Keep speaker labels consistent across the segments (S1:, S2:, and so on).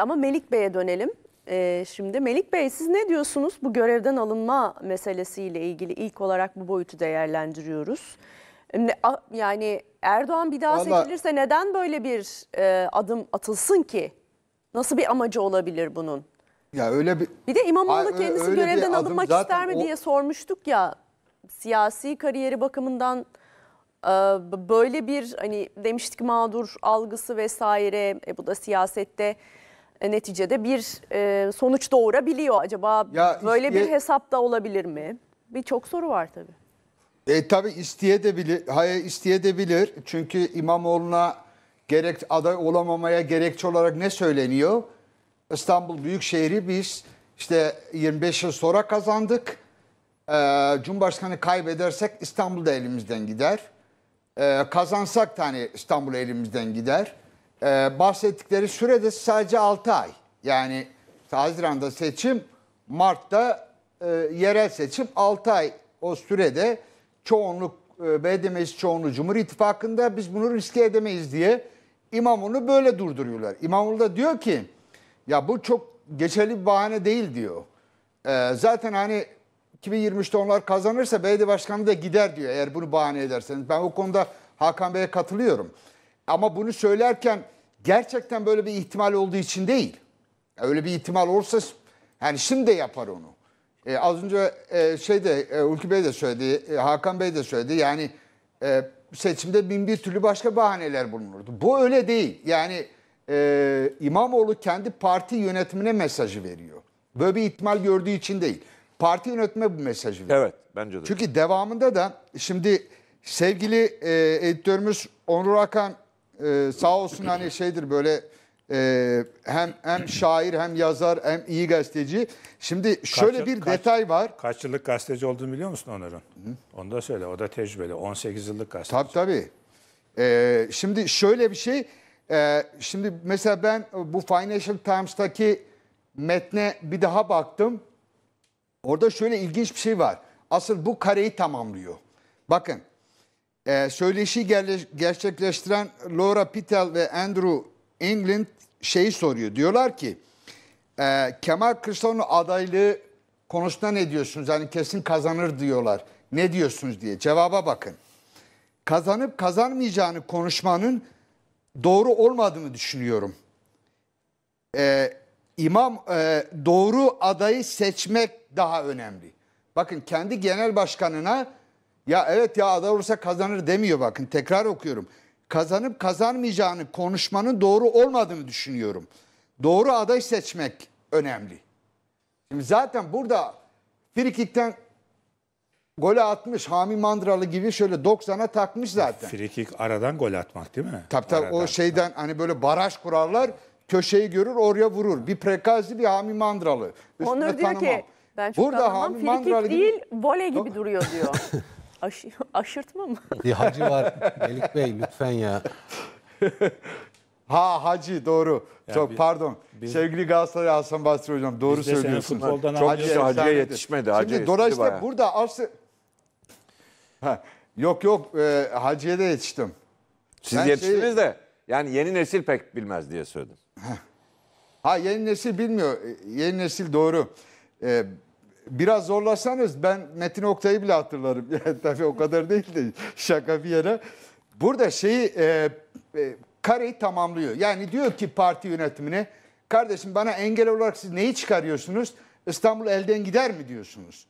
S1: Ama Melik Bey'e dönelim. Ee, şimdi Melik Bey siz ne diyorsunuz bu görevden alınma meselesiyle ilgili ilk olarak bu boyutu değerlendiriyoruz. Yani Erdoğan bir daha Vallahi... seçilirse neden böyle bir e, adım atılsın ki? Nasıl bir amacı olabilir bunun? Ya öyle bir Bir de İmamoğlu kendisi öyle görevden alınmak ister mi o... diye sormuştuk ya. Siyasi kariyeri bakımından e, böyle bir hani demiştik mağdur algısı vesaire e, bu da siyasette e, neticede bir e, sonuç doğurabiliyor. Acaba ya böyle isteye... bir hesap da olabilir mi? Birçok soru var tabii.
S2: E, tabii isteyebilir. Hayır isteyebilir. Çünkü İmamoğlu'na gerek aday olamamaya gerekçe olarak ne söyleniyor? İstanbul Büyükşehir'i biz işte 25 yıl sonra kazandık. E, Cumhurbaşkanı kaybedersek İstanbul da elimizden gider. E, kazansak da hani İstanbul elimizden gider e, bahsettikleri sürede sadece 6 ay. Yani Haziran'da seçim, Mart'ta e, yerel seçim 6 ay o sürede çoğunluk e, BDM'si çoğunluğu Cumhur İttifakı'nda biz bunu riske edemeyiz diye İmamoğlu böyle durduruyorlar. İmamoğlu da diyor ki ya bu çok geçerli bir bahane değil diyor. E, zaten hani 2023'te onlar kazanırsa belediye başkanı da gider diyor eğer bunu bahane ederseniz. Ben o konuda Hakan Bey'e katılıyorum. Ama bunu söylerken gerçekten böyle bir ihtimal olduğu için değil. Öyle bir ihtimal olursa yani şimdi de yapar onu. E, az önce e, şeyde e, Ulki Bey de söyledi, e, Hakan Bey de söyledi. Yani e, seçimde bin bir türlü başka bahaneler bulunurdu. Bu öyle değil. Yani e, İmamoğlu kendi parti yönetimine mesajı veriyor. Böyle bir ihtimal gördüğü için değil. Parti yönetime bu
S3: mesajı veriyor. Evet bence de.
S2: Çünkü devamında da şimdi sevgili e, editörümüz Onur Akan e, sağ olsun hani şeydir böyle e, hem hem şair hem yazar hem iyi gazeteci. Şimdi şöyle kaç, bir kaç, detay var.
S3: Kaç yıllık gazeteci olduğunu biliyor musun Onur'un? Onu da söyle. O da tecrübeli. 18 yıllık gazeteci. Tabii tabii.
S2: E, şimdi şöyle bir şey. E, şimdi mesela ben bu Financial Times'taki metne bir daha baktım. Orada şöyle ilginç bir şey var. Asıl bu kareyi tamamlıyor. Bakın e, söyleşi gerçekleştiren Laura Pitel ve Andrew England şeyi soruyor. Diyorlar ki e, Kemal Kılıçdaroğlu adaylığı konusunda ne diyorsunuz? Yani kesin kazanır diyorlar. Ne diyorsunuz diye. Cevaba bakın. Kazanıp kazanmayacağını konuşmanın doğru olmadığını düşünüyorum. Ee, imam e, doğru adayı seçmek daha önemli. Bakın kendi genel başkanına ya evet ya aday olursa kazanır demiyor bakın tekrar okuyorum. Kazanıp kazanmayacağını konuşmanın doğru olmadığını düşünüyorum. Doğru aday seçmek önemli. Şimdi zaten burada frikikten golü atmış Hami Mandralı gibi şöyle 90'a takmış zaten.
S3: Frikik aradan gol atmak değil mi?
S2: Tabii tabii aradan. o şeyden hani böyle baraj kurarlar köşeyi görür oraya vurur. Bir prekazi bir Hami Mandralı. Üstüne Onur diyor tanımam. ki
S1: ben çok Burada Hami Mandralı gibi... değil voley gibi duruyor diyor. Aş, aşırtma mı? Bir hacı var
S2: Melik Bey lütfen ya. Ha Hacı doğru. Yani Çok biz- pardon. biz- Sevgili Galatasaray Hasan Basri hocam doğru de söylüyorsun. futboldan Çok Hacı Hacı'ya yetişmedi. Hacı Şimdi yetişti dolayısıyla bayağı. burada aslı...
S3: yok yok e, Hacı'ya da yetiştim. Siz Ben yetiştiniz şey- de yani yeni nesil pek bilmez diye söyledim. Ha yeni nesil bilmiyor. E, yeni nesil doğru. E, biraz zorlasanız
S2: ben Metin Oktay'ı bile hatırlarım. Yani tabii o kadar değil de şaka bir yere. Burada şeyi e, e, kareyi tamamlıyor. Yani diyor ki parti yönetimine kardeşim bana engel olarak siz neyi çıkarıyorsunuz? İstanbul elden gider mi diyorsunuz?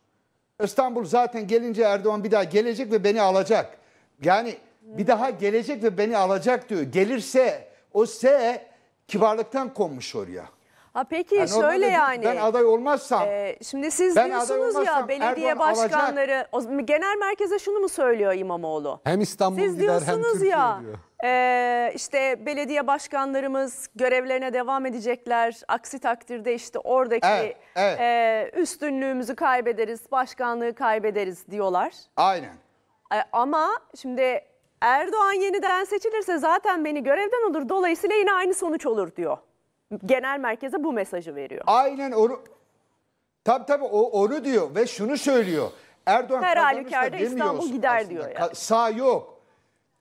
S2: İstanbul zaten gelince Erdoğan bir daha gelecek ve beni alacak. Yani bir daha gelecek ve beni alacak diyor. Gelirse o S kibarlıktan konmuş oraya.
S1: Ha peki yani şöyle yani. Ben aday olmazsam. E, şimdi siz ben diyorsunuz ya belediye Erdoğan başkanları o, genel merkeze şunu mu söylüyor İmamoğlu?
S4: Hem İstanbul siz gider diyorsunuz hem Türkiye ya, diyor.
S1: Ee, işte belediye başkanlarımız görevlerine devam edecekler. Aksi takdirde işte oradaki evet, evet. E, üstünlüğümüzü kaybederiz, başkanlığı kaybederiz diyorlar. Aynen. E, ama şimdi Erdoğan yeniden seçilirse zaten beni görevden olur. Dolayısıyla yine aynı sonuç olur diyor genel merkeze bu mesajı veriyor.
S2: Aynen onu tabii tabii o, onu diyor ve şunu söylüyor. Erdoğan Her halükarda İstanbul gider diyor yani. Sağ yok.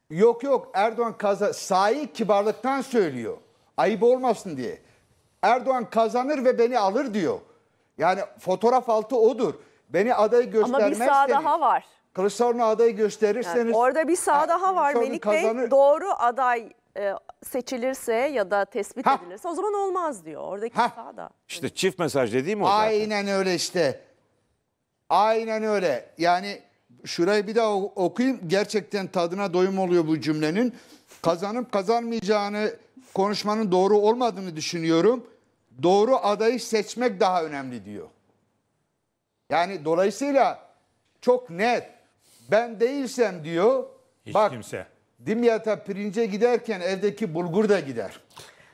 S2: Yok yok Erdoğan kaza sahi kibarlıktan söylüyor. Ayıp olmasın diye. Erdoğan kazanır ve beni alır diyor. Yani fotoğraf altı odur. Beni adayı göstermez. Ama bir sağ daha var. Kılıçdaroğlu adayı gösterirseniz... Yani orada bir sağ
S1: daha var Melik kazanır. Bey. Doğru aday e, seçilirse ya da tespit Hah. edilirse o zaman olmaz diyor. Oradaki Hah. hata da.
S2: İşte çift mesaj dediğim o zaten. Aynen öyle işte. Aynen öyle. Yani şurayı bir daha okuyayım. Gerçekten tadına doyum oluyor bu cümlenin. Kazanıp kazanmayacağını konuşmanın doğru olmadığını düşünüyorum. Doğru adayı seçmek daha önemli diyor. Yani dolayısıyla çok net ben değilsem diyor. Hiç bak, kimse. Dimyat'a pirince giderken evdeki bulgur da gider.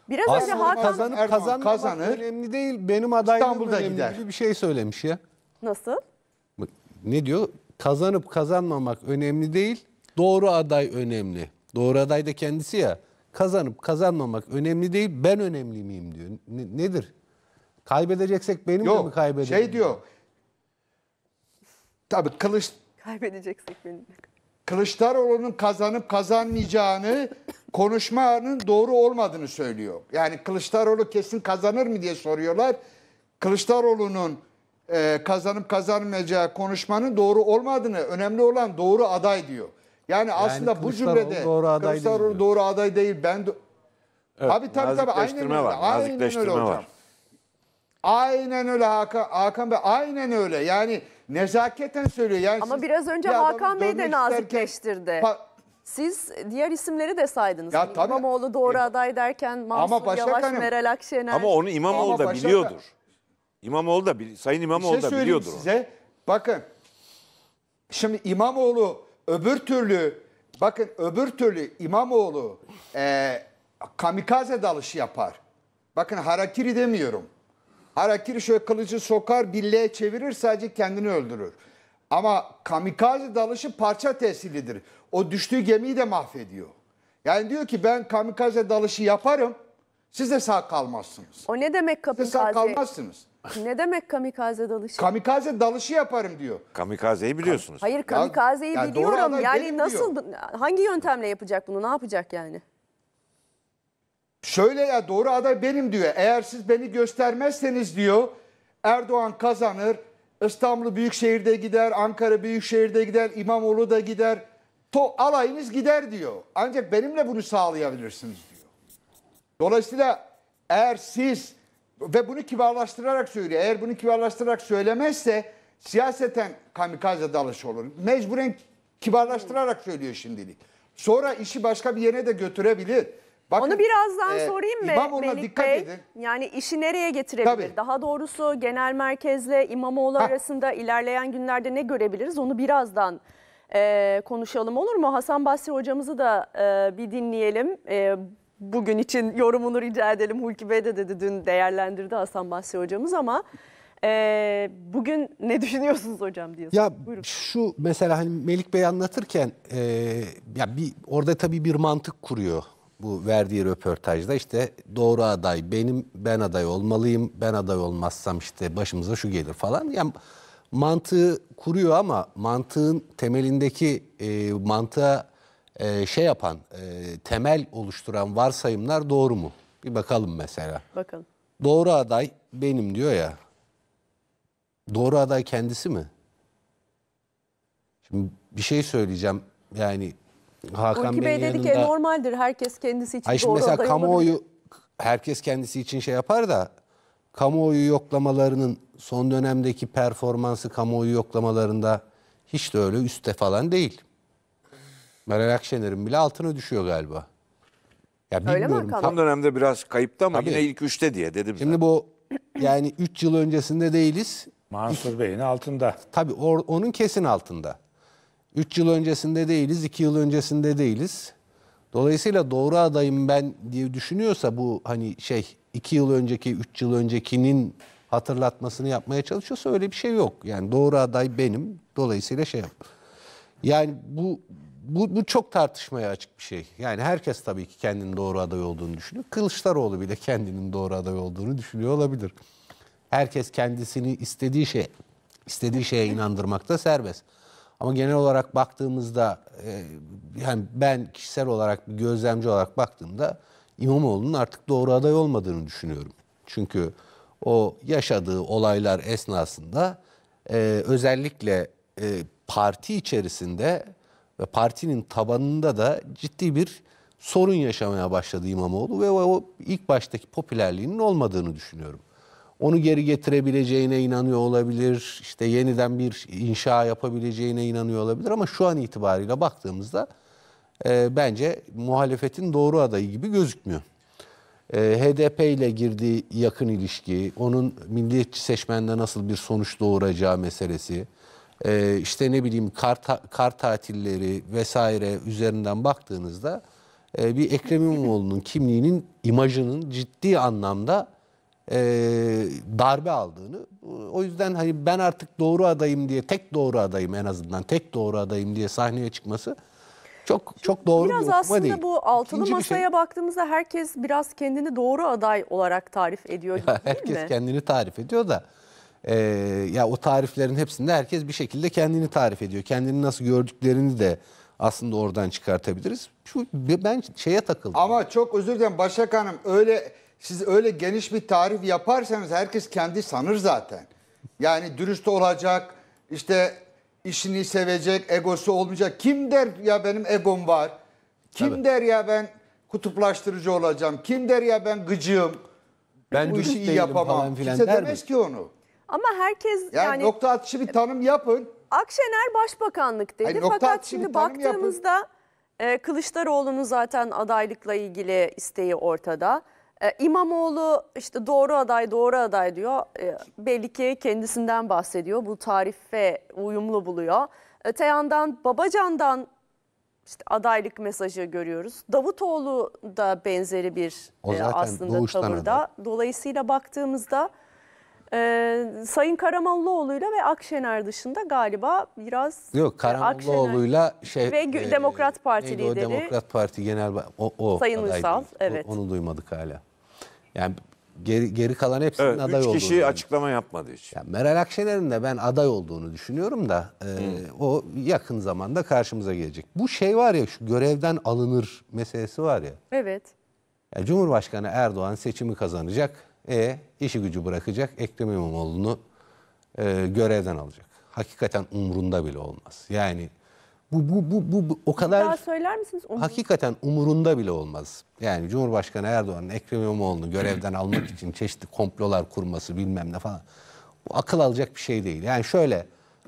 S2: Biraz önce Hakan kazanıp Erdoğan kazanmamak kazanır.
S4: önemli değil. Benim adaylığım İstanbul'da önemli gider. bir şey söylemiş ya. nasıl? Ne diyor? Kazanıp kazanmamak önemli değil. Doğru aday önemli. Doğru aday da kendisi ya. Kazanıp kazanmamak önemli değil. Ben önemli miyim diyor. Ne- nedir? Kaybedeceksek benim de mi Yok şey diyor.
S2: Tabii Kılıç
S1: Kaybedeceksek benimle.
S2: Kılıçdaroğlu'nun kazanıp kazanmayacağını konuşmanın doğru olmadığını söylüyor. Yani Kılıçdaroğlu kesin kazanır mı diye soruyorlar. Kılıçdaroğlu'nun e, kazanıp kazanmayacağı konuşmanın doğru olmadığını, önemli olan doğru aday diyor. Yani, yani aslında bu cümlede doğru aday Kılıçdaroğlu değil doğru aday değil. Ben do- evet, abi tabii tabii aynı öyle. Var, aynen öyle Var. Aynen öyle Hakan, Hakan Bey aynen öyle. Yani Nezaketen
S1: söylüyor. Yani Ama siz biraz önce bir Hakan Bey de nazikleştirdi. Siz diğer isimleri de saydınız. Ya Hani tabii. İmamoğlu doğru E, aday derken Mansur Başak Yavaş, Hanım- Meral Akşener. Ama onu İmamoğlu
S3: Ama da başka- biliyordur. İmamoğlu da Sayın İmamoğlu Bir şey da biliyordur. size. Bakın.
S2: Şimdi İmamoğlu öbür türlü bakın öbür türlü İmamoğlu e, kamikaze dalışı yapar. Bakın harakiri demiyorum. Harakiri şöyle kılıcı sokar, billeye çevirir sadece kendini öldürür. Ama kamikaze dalışı parça tesirlidir. O düştüğü gemiyi de mahvediyor. Yani diyor ki ben kamikaze dalışı yaparım. Siz de sağ kalmazsınız. O ne demek kamikaze? Siz de sağ kalmazsınız.
S1: Ne demek kamikaze dalışı?
S3: Kamikaze dalışı yaparım diyor. Kamikazeyi biliyorsunuz. Hayır kamikazeyi ya, biliyorum. Yani, yani nasıl
S1: hangi yöntemle yapacak bunu? Ne yapacak yani?
S2: Şöyle ya doğru aday benim diyor. Eğer siz beni göstermezseniz diyor Erdoğan kazanır. İstanbul Büyükşehir'de gider, Ankara Büyükşehir'de gider, İmamoğlu da gider. To alayınız gider diyor. Ancak benimle bunu sağlayabilirsiniz diyor. Dolayısıyla eğer siz ve bunu kibarlaştırarak söylüyor. Eğer bunu kibarlaştırarak söylemezse siyaseten kamikaze dalış olur. Mecburen kibarlaştırarak söylüyor şimdilik. Sonra işi başka bir yere de götürebilir. Bakın, Onu birazdan e, sorayım mı İmamoğlu'na Melik Bey? Edin.
S1: Yani işi nereye getirebilir? Tabii. Daha doğrusu genel merkezle İmamoğlu ha. arasında ilerleyen günlerde ne görebiliriz? Onu birazdan e, konuşalım olur mu? Hasan Basri hocamızı da e, bir dinleyelim. E, bugün için yorumunu rica edelim. Hulki Bey de dedi dün değerlendirdi Hasan Basri hocamız ama... E, bugün ne düşünüyorsunuz hocam diyorsun. Ya
S4: Buyurun. şu mesela hani Melik Bey anlatırken e, ya bir orada tabii bir mantık kuruyor bu verdiği röportajda işte doğru aday benim ben aday olmalıyım ben aday olmazsam işte başımıza şu gelir falan yani mantığı kuruyor ama mantığın temelindeki e, mantığa e, şey yapan e, temel oluşturan varsayımlar doğru mu bir bakalım mesela bakalım doğru aday benim diyor ya doğru aday kendisi mi şimdi bir şey söyleyeceğim yani Hakan Ulki Bey dedi ki e,
S1: normaldir herkes kendisi için Ay doğru Mesela kamuoyu
S4: herkes kendisi için şey yapar da kamuoyu yoklamalarının son dönemdeki performansı kamuoyu yoklamalarında hiç de öyle üstte falan değil. Meral Akşener'in bile altına düşüyor
S3: galiba. Ya bilmiyorum. Öyle mi Hakan? Tam dönemde biraz kayıptı ama Tabii. yine ilk üçte diye dedim. Şimdi zaten. bu
S4: yani 3 yıl öncesinde değiliz. Mansur Bey'in altında. Tabii or, onun kesin altında. 3 yıl öncesinde değiliz, 2 yıl öncesinde değiliz. Dolayısıyla doğru adayım ben diye düşünüyorsa bu hani şey 2 yıl önceki, 3 yıl öncekinin hatırlatmasını yapmaya çalışıyorsa öyle bir şey yok. Yani doğru aday benim. Dolayısıyla şey yap. Yani bu bu, bu çok tartışmaya açık bir şey. Yani herkes tabii ki kendinin doğru aday olduğunu düşünüyor. Kılıçdaroğlu bile kendinin doğru aday olduğunu düşünüyor olabilir. Herkes kendisini istediği şey, istediği şeye inandırmakta serbest. Ama genel olarak baktığımızda e, yani ben kişisel olarak bir gözlemci olarak baktığımda İmamoğlu'nun artık doğru aday olmadığını düşünüyorum. Çünkü o yaşadığı olaylar esnasında e, özellikle e, parti içerisinde ve partinin tabanında da ciddi bir sorun yaşamaya başladı İmamoğlu ve o ilk baştaki popülerliğinin olmadığını düşünüyorum onu geri getirebileceğine inanıyor olabilir. İşte yeniden bir inşa yapabileceğine inanıyor olabilir ama şu an itibariyle baktığımızda e, bence muhalefetin doğru adayı gibi gözükmüyor. E, HDP ile girdiği yakın ilişki, onun milliyetçi seçmende nasıl bir sonuç doğuracağı meselesi, e, işte ne bileyim kar, ta, kar tatilleri vesaire üzerinden baktığınızda e, bir Ekrem İmamoğlu'nun kimliğinin, imajının ciddi anlamda e, darbe aldığını. O yüzden hani ben artık doğru adayım diye tek doğru adayım en azından tek doğru adayım diye sahneye çıkması çok çok doğru biraz bir okuma aslında değil. bu
S1: altılı İkinci şey. masaya şey, baktığımızda herkes biraz kendini doğru aday olarak tarif ediyor ya değil herkes mi?
S4: kendini tarif ediyor da e, ya o tariflerin hepsinde herkes bir şekilde kendini tarif ediyor. Kendini nasıl gördüklerini de aslında oradan çıkartabiliriz. Şu ben şeye takıldım.
S2: Ama çok özür dilerim Başak Hanım öyle siz öyle geniş bir tarif yaparsanız herkes kendi sanır zaten. Yani dürüst olacak, işte işini sevecek, egosu olmayacak. Kim der ya benim egom var? Kim Tabii. der ya ben kutuplaştırıcı olacağım? Kim der ya ben gıcığım? Ben Bu işi iyi yapamam. Falan filan Kimse der demez mi? ki onu.
S1: Ama herkes yani, yani nokta
S2: atışı bir tanım yapın.
S1: Akşener başbakanlık dedi Hayır, nokta fakat şimdi baktığımızda yapın. E, Kılıçdaroğlu'nun zaten adaylıkla ilgili isteği ortada. E, İmamoğlu işte doğru aday doğru aday diyor. Ee, belli ki kendisinden bahsediyor. Bu tarife uyumlu buluyor. Öte e, yandan Babacan'dan işte adaylık mesajı görüyoruz. Davutoğlu da benzeri bir O e, zaten aslında doğuştan tavırda. Dolayısıyla baktığımızda e, Sayın Karamollaoğlu'yla ve Akşener dışında galiba biraz Yok Karamollaoğlu'yla
S4: şey Ve
S1: Demokrat Parti lideri. Demokrat
S4: Parti Genel o, o Sayın adaydı. Ünsal, evet. Onu duymadık hala. Yani geri, geri kalan hepsinin evet, aday olduğunu. Üç kişi yani.
S3: açıklama yapmadı hiç. Yani
S4: Meral Akşener'in de ben aday olduğunu düşünüyorum da e, hmm. o yakın zamanda karşımıza gelecek. Bu şey var ya şu görevden alınır meselesi var ya. Evet. Yani Cumhurbaşkanı Erdoğan seçimi kazanacak. E işi gücü bırakacak. Ekrem İmamoğlu'nu e, görevden alacak. Hakikaten umrunda bile olmaz. Yani bu, bu, bu, bu, bu o kadar Daha
S1: söyler misiniz? Umur.
S4: Hakikaten umurunda bile olmaz. Yani Cumhurbaşkanı Erdoğan'ın Ekrem İmamoğlu'nu görevden almak için çeşitli komplolar kurması bilmem ne falan. Bu akıl alacak bir şey değil. Yani şöyle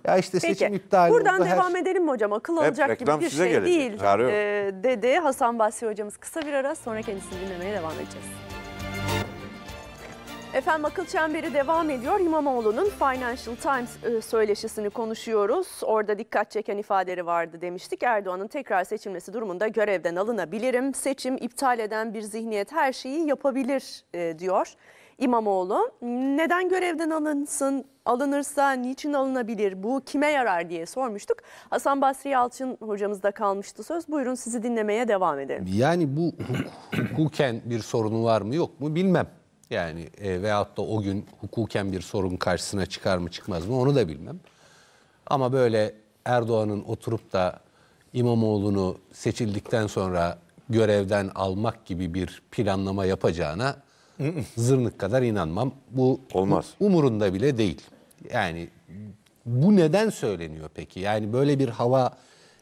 S4: ya işte seçim iptali buradan oldu, devam
S1: edelim mi hocam? Akıl alacak gibi bir şey gelecek. değil e, dedi Hasan Basri hocamız. Kısa bir ara sonra kendisini dinlemeye devam edeceğiz. Efendim akıl çemberi devam ediyor. İmamoğlu'nun Financial Times e, söyleşisini konuşuyoruz. Orada dikkat çeken ifadeleri vardı demiştik. Erdoğan'ın tekrar seçilmesi durumunda görevden alınabilirim. Seçim iptal eden bir zihniyet her şeyi yapabilir e, diyor İmamoğlu. Neden görevden alınsın? Alınırsa niçin alınabilir? Bu kime yarar diye sormuştuk. Hasan Basri Yalçın hocamızda kalmıştı söz. Buyurun sizi dinlemeye devam edelim.
S4: Yani bu hukuken bir sorunu var mı yok mu bilmem. Yani e, veyahut da o gün hukuken bir sorun karşısına çıkar mı çıkmaz mı onu da bilmem. Ama böyle Erdoğan'ın oturup da İmamoğlu'nu seçildikten sonra görevden almak gibi bir planlama yapacağına zırnık kadar inanmam. Bu olmaz. Umurunda bile değil. Yani bu neden söyleniyor peki? Yani böyle bir hava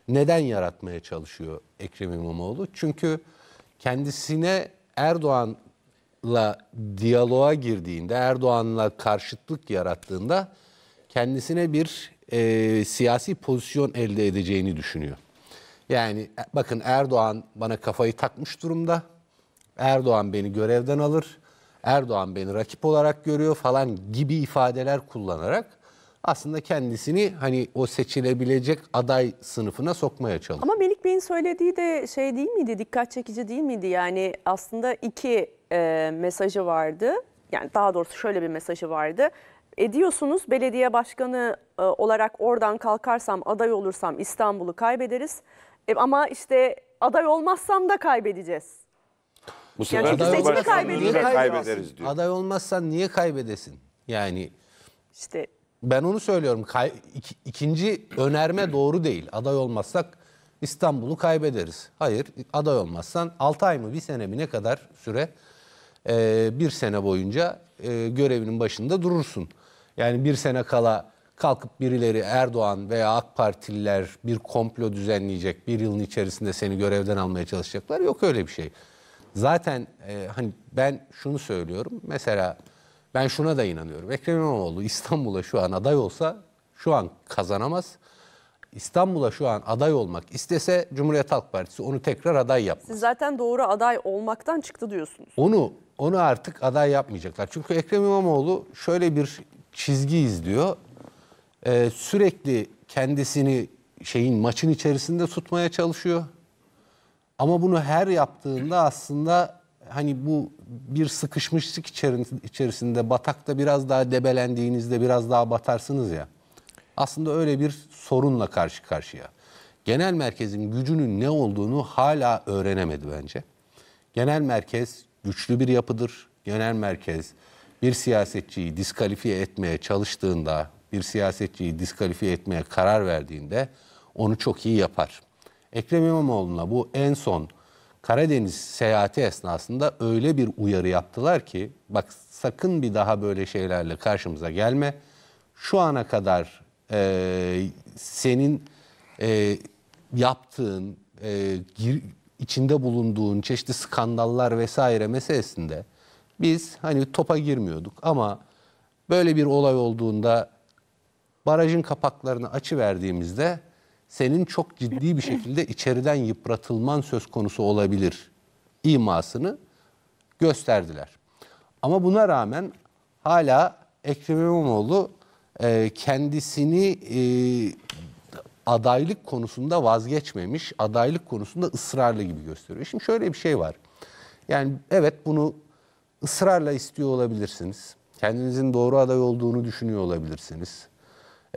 S4: neden yaratmaya çalışıyor Ekrem İmamoğlu? Çünkü kendisine Erdoğan la diyaloğa girdiğinde, Erdoğan'la karşıtlık yarattığında kendisine bir e, siyasi pozisyon elde edeceğini düşünüyor. Yani e, bakın Erdoğan bana kafayı takmış durumda. Erdoğan beni görevden alır. Erdoğan beni rakip olarak görüyor falan gibi ifadeler kullanarak aslında kendisini hani o seçilebilecek aday sınıfına sokmaya çalışıyor.
S1: Ama Melik Bey'in söylediği de şey değil miydi? Dikkat çekici değil miydi? Yani aslında iki e, mesajı vardı. Yani daha doğrusu şöyle bir mesajı vardı. Ediyorsunuz belediye başkanı e, olarak oradan kalkarsam aday olursam İstanbul'u kaybederiz. E, ama işte aday olmazsam da kaybedeceğiz. Bu
S4: sefer yani aday seçimi kaybederiz. kaybederiz diyor. Aday olmazsan niye kaybedesin? Yani işte ben onu söylüyorum. Kay, ik, ikinci önerme doğru değil. Aday olmazsak İstanbul'u kaybederiz. Hayır, aday olmazsan 6 ay mı bir sene mi ne kadar süre ee, bir sene boyunca e, görevinin başında durursun. Yani bir sene kala kalkıp birileri Erdoğan veya AK Partililer bir komplo düzenleyecek, bir yılın içerisinde seni görevden almaya çalışacaklar. Yok öyle bir şey. Zaten e, hani ben şunu söylüyorum. Mesela ben şuna da inanıyorum. Ekrem İmamoğlu İstanbul'a şu an aday olsa şu an kazanamaz. İstanbul'a şu an aday olmak istese Cumhuriyet Halk Partisi onu tekrar aday yapmaz.
S1: Siz zaten doğru aday olmaktan çıktı diyorsunuz.
S4: Onu onu artık aday yapmayacaklar. Çünkü Ekrem İmamoğlu şöyle bir çizgi izliyor. Ee, sürekli kendisini şeyin maçın içerisinde tutmaya çalışıyor. Ama bunu her yaptığında aslında hani bu bir sıkışmışlık içerisinde batakta biraz daha debelendiğinizde biraz daha batarsınız ya. Aslında öyle bir sorunla karşı karşıya. Genel merkezin gücünün ne olduğunu hala öğrenemedi bence. Genel merkez güçlü bir yapıdır. Genel merkez bir siyasetçiyi diskalifiye etmeye çalıştığında, bir siyasetçiyi diskalifiye etmeye karar verdiğinde onu çok iyi yapar. Ekrem İmamoğlu'na bu en son Karadeniz seyahati esnasında öyle bir uyarı yaptılar ki bak sakın bir daha böyle şeylerle karşımıza gelme. Şu ana kadar e, senin e, yaptığın e, gir, içinde bulunduğun çeşitli skandallar vesaire meselesinde biz hani topa girmiyorduk ama böyle bir olay olduğunda barajın kapaklarını açı verdiğimizde senin çok ciddi bir şekilde içeriden yıpratılman söz konusu olabilir imasını gösterdiler. Ama buna rağmen hala Ekrem İmamoğlu e, kendisini e, adaylık konusunda vazgeçmemiş, adaylık konusunda ısrarlı gibi gösteriyor. Şimdi şöyle bir şey var. Yani evet bunu ısrarla istiyor olabilirsiniz. Kendinizin doğru aday olduğunu düşünüyor olabilirsiniz.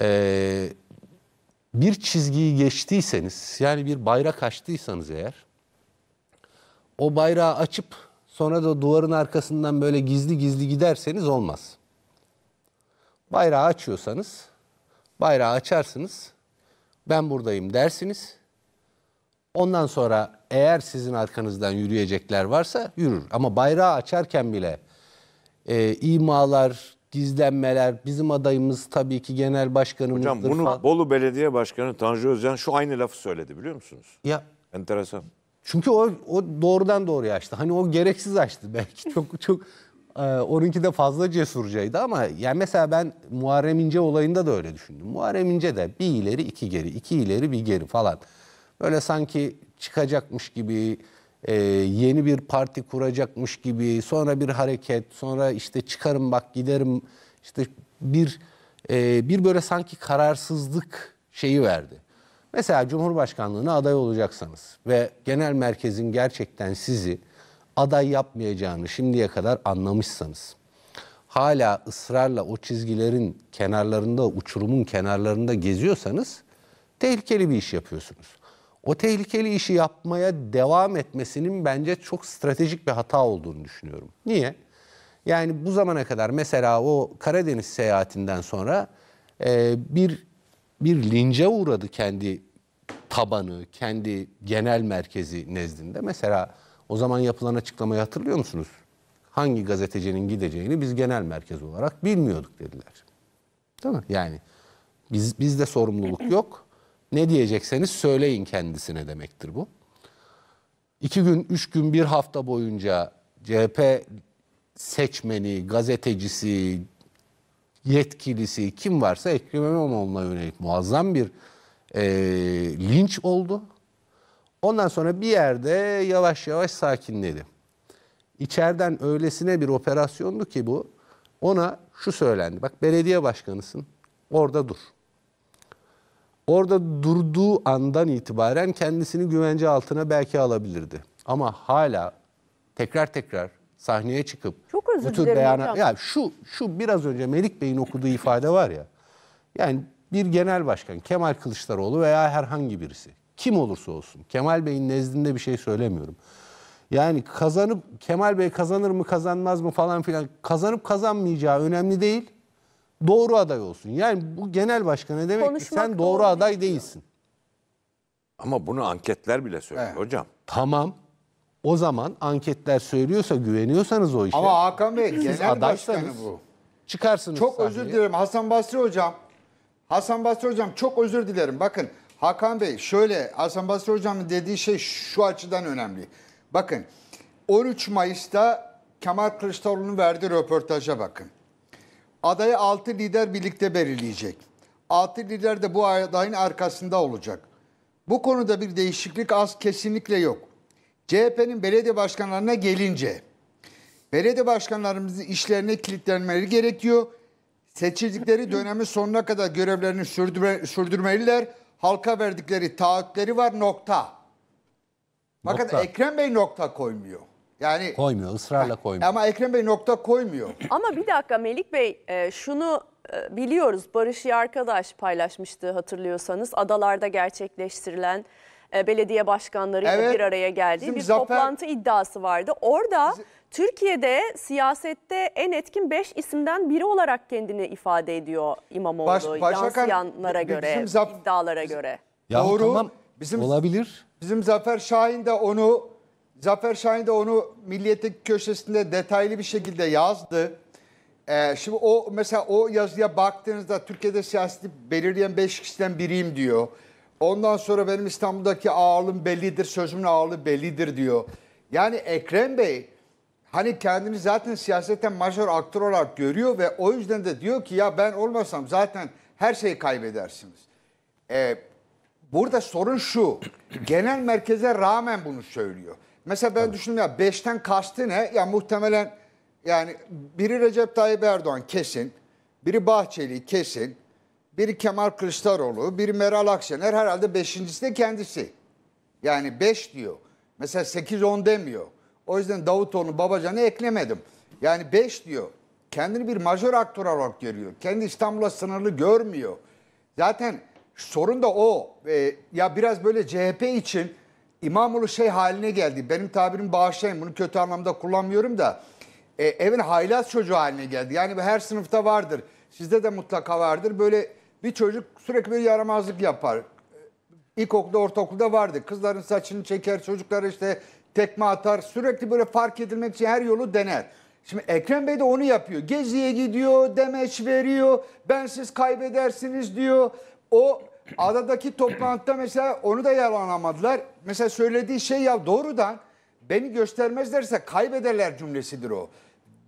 S4: Ee, bir çizgiyi geçtiyseniz, yani bir bayrak açtıysanız eğer, o bayrağı açıp sonra da duvarın arkasından böyle gizli gizli giderseniz olmaz. Bayrağı açıyorsanız, bayrağı açarsınız, ben buradayım dersiniz. Ondan sonra eğer sizin arkanızdan yürüyecekler varsa yürür. Ama bayrağı açarken bile e, imalar, gizlenmeler, bizim adayımız tabii ki genel başkanımızdır Hocam bunu falan.
S3: Bolu Belediye Başkanı Tanju Özcan şu aynı lafı söyledi biliyor musunuz? Ya. Enteresan.
S4: Çünkü o, o doğrudan doğruya açtı. Hani o gereksiz açtı belki. Çok çok ee, onunki de fazla cesurcaydı ama yani mesela ben Muharrem İnce olayında da öyle düşündüm. Muharrem İnce de bir ileri iki geri, iki ileri bir geri falan. Böyle sanki çıkacakmış gibi, e, yeni bir parti kuracakmış gibi, sonra bir hareket, sonra işte çıkarım bak giderim, işte bir e, bir böyle sanki kararsızlık şeyi verdi. Mesela Cumhurbaşkanlığına aday olacaksanız ve genel merkezin gerçekten sizi aday yapmayacağını şimdiye kadar anlamışsanız, hala ısrarla o çizgilerin kenarlarında, uçurumun kenarlarında geziyorsanız tehlikeli bir iş yapıyorsunuz. O tehlikeli işi yapmaya devam etmesinin bence çok stratejik bir hata olduğunu düşünüyorum. Niye? Yani bu zamana kadar mesela o Karadeniz seyahatinden sonra e, bir bir lince uğradı kendi tabanı, kendi genel merkezi nezdinde. Mesela o zaman yapılan açıklamayı hatırlıyor musunuz? Hangi gazetecinin gideceğini biz genel merkez olarak bilmiyorduk dediler. Değil mi? Yani biz bizde sorumluluk yok. Ne diyecekseniz söyleyin kendisine demektir bu. İki gün, üç gün, bir hafta boyunca CHP seçmeni, gazetecisi, yetkilisi kim varsa Ekrem İmamoğlu'na yönelik muazzam bir e, linç oldu. Ondan sonra bir yerde yavaş yavaş sakinledi. İçeriden öylesine bir operasyondu ki bu. Ona şu söylendi. Bak belediye başkanısın. Orada dur. Orada durduğu andan itibaren kendisini güvence altına belki alabilirdi. Ama hala tekrar tekrar sahneye çıkıp
S1: Çok özür bu tür beyana hocam. ya
S4: şu şu biraz önce Melik Bey'in okuduğu ifade var ya. Yani bir genel başkan Kemal Kılıçdaroğlu veya herhangi birisi kim olursa olsun. Kemal Bey'in nezdinde bir şey söylemiyorum. Yani kazanıp Kemal Bey kazanır mı kazanmaz mı falan filan kazanıp kazanmayacağı önemli değil. Doğru aday olsun. Yani bu genel ne demek Konuşmak sen doğru, doğru aday değilsin.
S3: Ama bunu anketler bile söylüyor evet. hocam. Tamam.
S4: O zaman anketler söylüyorsa güveniyorsanız o işe. Ama Hakan Bey genel başkanı bu.
S2: Çıkarsınız. Çok sahneye. özür dilerim Hasan Basri hocam. Hasan Basri hocam çok özür dilerim. Bakın Hakan Bey şöyle Hasan Basri Hocam'ın dediği şey şu açıdan önemli. Bakın 13 Mayıs'ta Kemal Kılıçdaroğlu'nun verdiği röportaja bakın. Adayı 6 lider birlikte belirleyecek. 6 lider de bu adayın arkasında olacak. Bu konuda bir değişiklik az kesinlikle yok. CHP'nin belediye başkanlarına gelince belediye başkanlarımızın işlerine kilitlenmeleri gerekiyor. Seçildikleri dönemi sonuna kadar görevlerini sürdürme, sürdürmeliler halka verdikleri taahhütleri var nokta. Fakat nokta. Ekrem Bey nokta koymuyor. Yani koymuyor, ısrarla koymuyor. Ama Ekrem Bey nokta koymuyor.
S1: Ama bir dakika Melik Bey, e, şunu e, biliyoruz. Barış arkadaş paylaşmıştı hatırlıyorsanız. Adalarda gerçekleştirilen e, belediye başkanlarıyla evet, bir araya geldiği bir zafer... toplantı iddiası vardı. Orada Bizim Türkiye'de siyasette en etkin 5 isimden biri olarak kendini ifade ediyor İmamoğlu Baş, başbakan, yansıyanlara göre, bizim iddialara göre.
S2: Ya Doğru. Tamam, bizim,
S4: olabilir.
S2: Bizim Zafer Şahin de onu Zafer Şahin de onu Milliyet'teki köşesinde detaylı bir şekilde yazdı. Ee, şimdi o mesela o yazıya baktığınızda Türkiye'de siyaseti belirleyen 5 kişiden biriyim diyor. Ondan sonra benim İstanbul'daki ağırlığım bellidir, sözümün ağırlığı bellidir diyor. Yani Ekrem Bey hani kendini zaten siyasetten majör aktör olarak görüyor ve o yüzden de diyor ki ya ben olmasam zaten her şeyi kaybedersiniz. Ee, burada sorun şu. Genel merkeze rağmen bunu söylüyor. Mesela ben evet. düşündüm ya 5'ten kastı ne? Ya muhtemelen yani biri Recep Tayyip Erdoğan kesin, biri Bahçeli kesin, biri Kemal Kılıçdaroğlu, biri Meral Akşener herhalde beşincisi de kendisi. Yani beş diyor. Mesela sekiz on demiyor. O yüzden Davutoğlu Babacan'ı eklemedim. Yani 5 diyor. Kendini bir majör aktör olarak görüyor. Kendi İstanbul'a sınırlı görmüyor. Zaten sorun da o. Ee, ya biraz böyle CHP için İmamoğlu şey haline geldi. Benim tabirim bağışlayın bunu kötü anlamda kullanmıyorum da. E, evin haylaz çocuğu haline geldi. Yani her sınıfta vardır. Sizde de mutlaka vardır. Böyle bir çocuk sürekli böyle yaramazlık yapar. İlkokulda, ortaokulda vardı. Kızların saçını çeker, çocuklar işte tekme atar. Sürekli böyle fark edilmek için her yolu dener. Şimdi Ekrem Bey de onu yapıyor. Gezi'ye gidiyor, demeç veriyor. Ben siz kaybedersiniz diyor. O adadaki toplantıda mesela onu da yalanlamadılar. Mesela söylediği şey ya doğrudan beni göstermezlerse kaybederler cümlesidir o.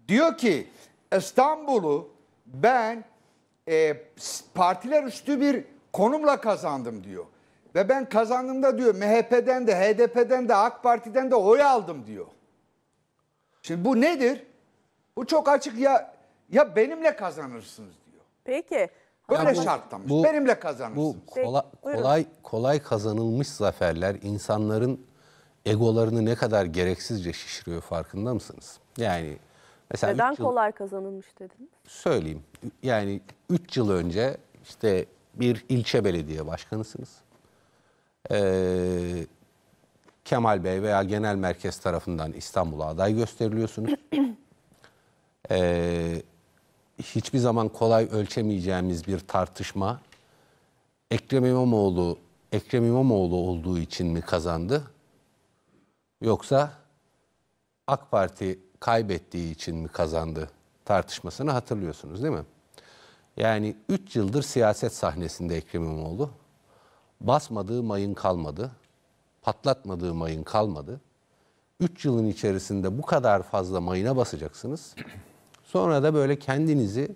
S2: Diyor ki İstanbul'u ben e, partiler üstü bir konumla kazandım diyor. Ve ben kazandığımda diyor MHP'den de HDP'den de AK Parti'den de oy aldım diyor. Şimdi bu nedir? Bu çok açık ya ya benimle kazanırsınız diyor. Peki. Böyle yani bu, benimle kazanırsınız. Bu kola, kolay
S4: kolay kazanılmış zaferler insanların egolarını ne kadar gereksizce şişiriyor farkında mısınız? Yani mesela neden yıl, kolay
S1: kazanılmış dedin?
S4: Söyleyeyim. Yani 3 yıl önce işte bir ilçe belediye başkanısınız e, Kemal Bey veya genel merkez tarafından İstanbul'a aday gösteriliyorsunuz. e, hiçbir zaman kolay ölçemeyeceğimiz bir tartışma. Ekrem İmamoğlu Ekrem İmamoğlu olduğu için mi kazandı? Yoksa AK Parti kaybettiği için mi kazandı tartışmasını hatırlıyorsunuz değil mi? Yani 3 yıldır siyaset sahnesinde Ekrem İmamoğlu Basmadığı mayın kalmadı. Patlatmadığı mayın kalmadı. 3 yılın içerisinde bu kadar fazla mayına basacaksınız. Sonra da böyle kendinizi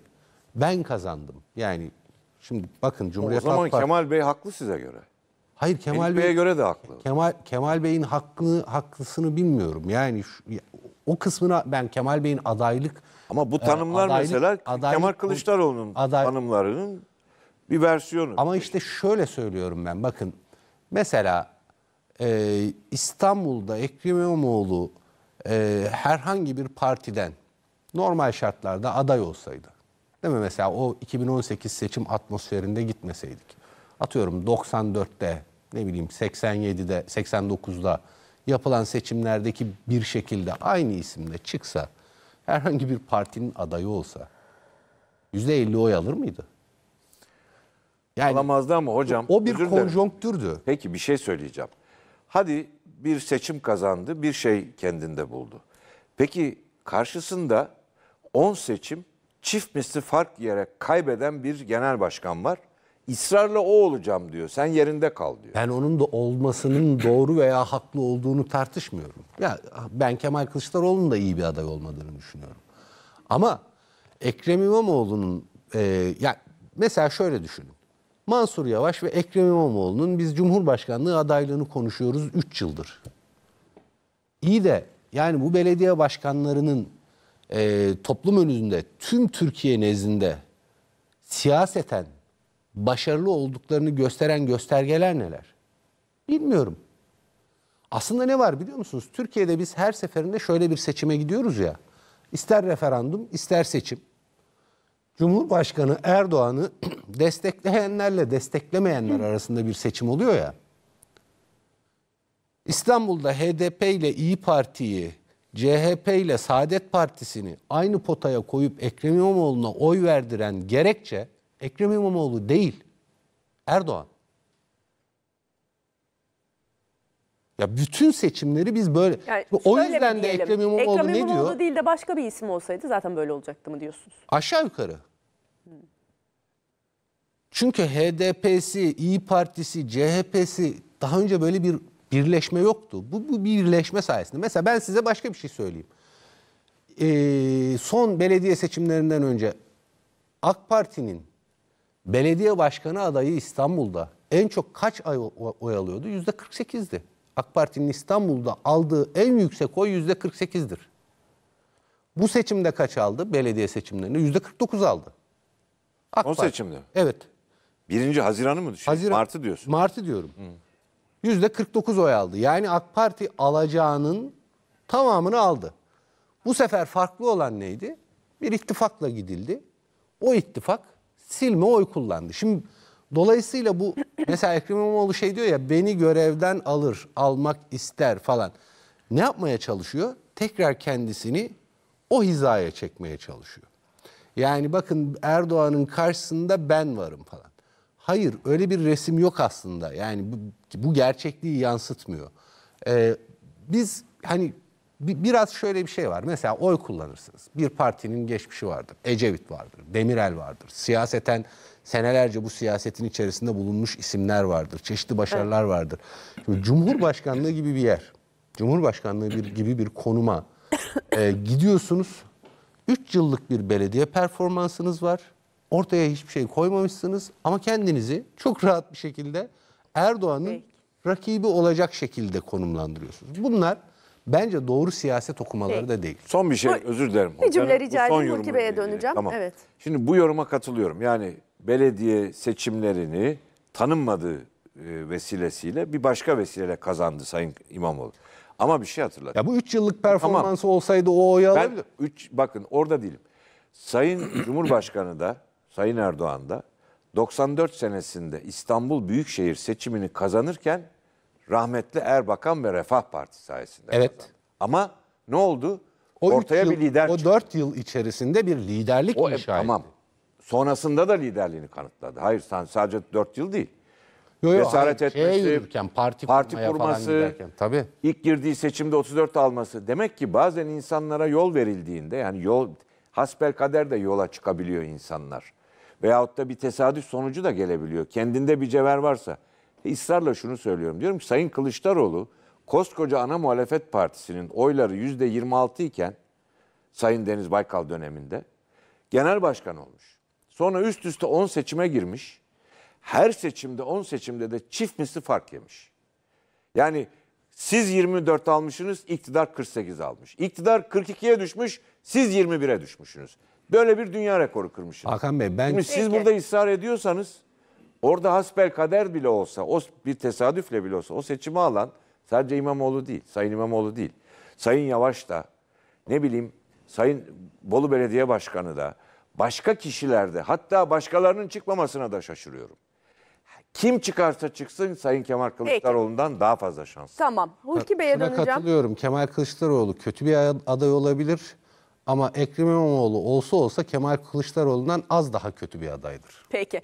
S4: ben kazandım. Yani şimdi bakın Cumhuriyet Halk O zaman Kemal
S3: Bey haklı size göre.
S4: Hayır Kemal Bey'e göre de haklı. Kemal Kemal Bey'in haklı haklısını bilmiyorum. Yani şu, o kısmına ben Kemal Bey'in adaylık ama bu tanımlar e, adaylık, mesela adaylık, Kemal
S3: Kılıçdaroğlu'nun aday, tanımlarının bir versiyonu. Ama işte şöyle söylüyorum
S4: ben bakın mesela e, İstanbul'da Ekrem İmamoğlu e, herhangi bir partiden normal şartlarda aday olsaydı değil mi mesela o 2018 seçim atmosferinde gitmeseydik atıyorum 94'te ne bileyim 87'de 89'da yapılan seçimlerdeki bir şekilde aynı isimle çıksa herhangi bir partinin adayı olsa
S3: %50 oy alır mıydı? Yani, Alamazdı ama hocam. O bir konjonktürdü. Peki bir şey söyleyeceğim. Hadi bir seçim kazandı, bir şey kendinde buldu. Peki karşısında 10 seçim çift misli fark yiyerek kaybeden bir genel başkan var. İsrarla o olacağım diyor. Sen yerinde kal diyor.
S4: Ben onun da olmasının doğru veya haklı olduğunu tartışmıyorum. Ya ben Kemal Kılıçdaroğlu'nun da iyi bir aday olmadığını düşünüyorum. Ama Ekrem İmamoğlu'nun e, ya mesela şöyle düşünün. Mansur Yavaş ve Ekrem İmamoğlu'nun biz Cumhurbaşkanlığı adaylığını konuşuyoruz 3 yıldır. İyi de yani bu belediye başkanlarının e, toplum önünde tüm Türkiye nezdinde siyaseten başarılı olduklarını gösteren göstergeler neler? Bilmiyorum. Aslında ne var biliyor musunuz? Türkiye'de biz her seferinde şöyle bir seçime gidiyoruz ya. İster referandum, ister seçim. Cumhurbaşkanı Erdoğan'ı destekleyenlerle desteklemeyenler arasında bir seçim oluyor ya. İstanbul'da HDP ile İyi Parti'yi, CHP ile Saadet Partisi'ni aynı potaya koyup Ekrem İmamoğlu'na oy verdiren gerekçe Ekrem İmamoğlu değil, Erdoğan. Ya bütün seçimleri biz böyle. Yani o yüzden de Ekrem İmamoğlu Ekrem İmamoğlu ne diyor? Ekrem
S1: değil de başka bir isim olsaydı zaten böyle olacaktı mı diyorsunuz?
S4: Aşağı yukarı. Çünkü HDP'si, İyi Partisi, CHP'si daha önce böyle bir birleşme yoktu. Bu, bu birleşme sayesinde. Mesela ben size başka bir şey söyleyeyim. Ee, son belediye seçimlerinden önce AK Parti'nin belediye başkanı adayı İstanbul'da en çok kaç ay oy alıyordu? Yüzde 48'di. AK Parti'nin İstanbul'da aldığı en yüksek oy yüzde 48'dir. Bu seçimde kaç aldı? Belediye seçimlerinde yüzde 49 aldı. AK o Parti. seçimde? Evet. Birinci Haziran'ı mı düşünüyorsun? Haziran, Mart'ı diyorsun. Mart'ı diyorum. Yüzde 49 oy aldı. Yani AK Parti alacağının tamamını aldı. Bu sefer farklı olan neydi? Bir ittifakla gidildi. O ittifak silme oy kullandı. Şimdi Dolayısıyla bu mesela Ekrem İmamoğlu şey diyor ya beni görevden alır, almak ister falan. Ne yapmaya çalışıyor? Tekrar kendisini o hizaya çekmeye çalışıyor. Yani bakın Erdoğan'ın karşısında ben varım falan. Hayır öyle bir resim yok aslında. Yani bu, bu gerçekliği yansıtmıyor. Ee, biz hani biraz şöyle bir şey var. Mesela oy kullanırsınız. Bir partinin geçmişi vardır. Ecevit vardır, Demirel vardır. Siyaseten senelerce bu siyasetin içerisinde bulunmuş isimler vardır. Çeşitli başarılar vardır. Şimdi Cumhurbaşkanlığı gibi bir yer, Cumhurbaşkanlığı bir, gibi bir konuma e, gidiyorsunuz. üç yıllık bir belediye performansınız var. Ortaya hiçbir şey koymamışsınız ama kendinizi çok rahat bir şekilde Erdoğan'ın rakibi olacak şekilde konumlandırıyorsunuz. Bunlar bence
S3: doğru siyaset okumaları Peki. da değil. Son bir şey özür dilerim. Bir cümle rica edeyim Hulki Bey'e döneceğim. Tamam. Evet. Şimdi bu yoruma katılıyorum. Yani belediye seçimlerini tanınmadığı e, vesilesiyle bir başka vesileyle kazandı Sayın İmamoğlu. Ama bir şey hatırlat. Ya bu 3 yıllık performansı tamam.
S4: olsaydı o oyu alabilir.
S3: Ben 3 bakın orada değilim. Sayın Cumhurbaşkanı da Sayın Erdoğan da 94 senesinde İstanbul Büyükşehir seçimini kazanırken rahmetli Erbakan ve Refah Partisi sayesinde evet. kazandı. Ama ne oldu? O Ortaya yıl, bir lider O çıktı. 4 yıl içerisinde bir liderlik o, e, inşa Tamam. Sonrasında da liderliğini kanıtladı. Hayır sadece dört yıl değil. Yo, yo, Cesaret hayır, etmesi, yürürken,
S4: parti, parti kurması, tabii.
S3: ilk girdiği seçimde 34 alması. Demek ki bazen insanlara yol verildiğinde yani yol hasbel kader de yola çıkabiliyor insanlar. Veyahut da bir tesadüf sonucu da gelebiliyor. Kendinde bir cevher varsa ısrarla şunu söylüyorum. Diyorum ki Sayın Kılıçdaroğlu koskoca ana muhalefet partisinin oyları %26 iken Sayın Deniz Baykal döneminde genel başkan olmuş. Sonra üst üste 10 seçime girmiş. Her seçimde 10 seçimde de çift misli fark yemiş. Yani siz 24 almışsınız, iktidar 48 almış. İktidar 42'ye düşmüş, siz 21'e düşmüşsünüz. Böyle bir dünya rekoru kırmışsınız. Hakan Bey ben... Şimdi siz burada ısrar ediyorsanız Orada hasbel kader bile olsa, o bir tesadüfle bile olsa o seçimi alan sadece İmamoğlu değil, Sayın İmamoğlu değil. Sayın Yavaş da, ne bileyim Sayın Bolu Belediye Başkanı da, başka kişiler de, hatta başkalarının çıkmamasına da şaşırıyorum. Kim çıkarsa çıksın Sayın Kemal Kılıçdaroğlu'ndan daha fazla şans.
S1: Tamam. Hulki Bey'e döneceğim. katılıyorum.
S4: Kemal Kılıçdaroğlu kötü bir aday olabilir ama Ekrem İmamoğlu olsa olsa Kemal Kılıçdaroğlu'ndan az daha kötü bir adaydır.
S1: Peki.